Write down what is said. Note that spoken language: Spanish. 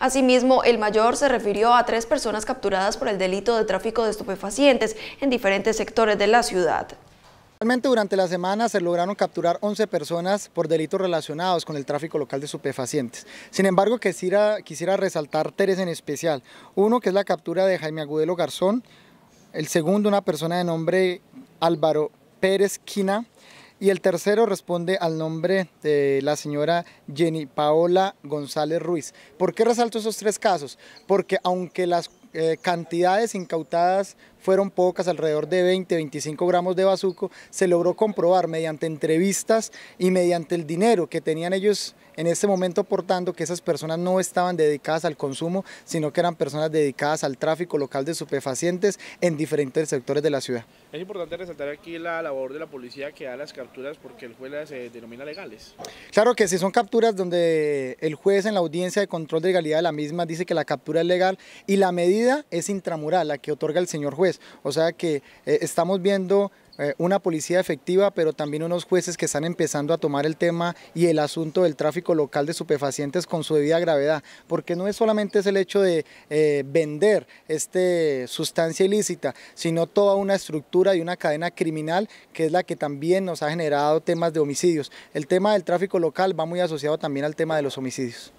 Asimismo, el mayor se refirió a tres personas capturadas por el delito de tráfico de estupefacientes en diferentes sectores de la ciudad. Realmente durante la semana se lograron capturar 11 personas por delitos relacionados con el tráfico local de estupefacientes. Sin embargo, quisiera, quisiera resaltar tres en especial. Uno que es la captura de Jaime Agudelo Garzón, el segundo una persona de nombre Álvaro Pérez Quina, y el tercero responde al nombre de la señora Jenny Paola González Ruiz. ¿Por qué resalto esos tres casos? Porque aunque las eh, cantidades incautadas fueron pocas, alrededor de 20, 25 gramos de bazuco, se logró comprobar mediante entrevistas y mediante el dinero que tenían ellos en este momento aportando que esas personas no estaban dedicadas al consumo, sino que eran personas dedicadas al tráfico local de superfacientes en diferentes sectores de la ciudad. Es importante resaltar aquí la labor de la policía que da las capturas porque el juez las eh, denomina legales. Claro que si son capturas donde el juez en la audiencia de control de legalidad de la misma dice que la captura es legal y la medida es intramural, la que otorga el señor juez. O sea que eh, estamos viendo eh, una policía efectiva, pero también unos jueces que están empezando a tomar el tema y el asunto del tráfico local de supefacientes con su debida gravedad, porque no es solamente es el hecho de eh, vender esta sustancia ilícita, sino toda una estructura y una cadena criminal que es la que también nos ha generado temas de homicidios. El tema del tráfico local va muy asociado también al tema de los homicidios.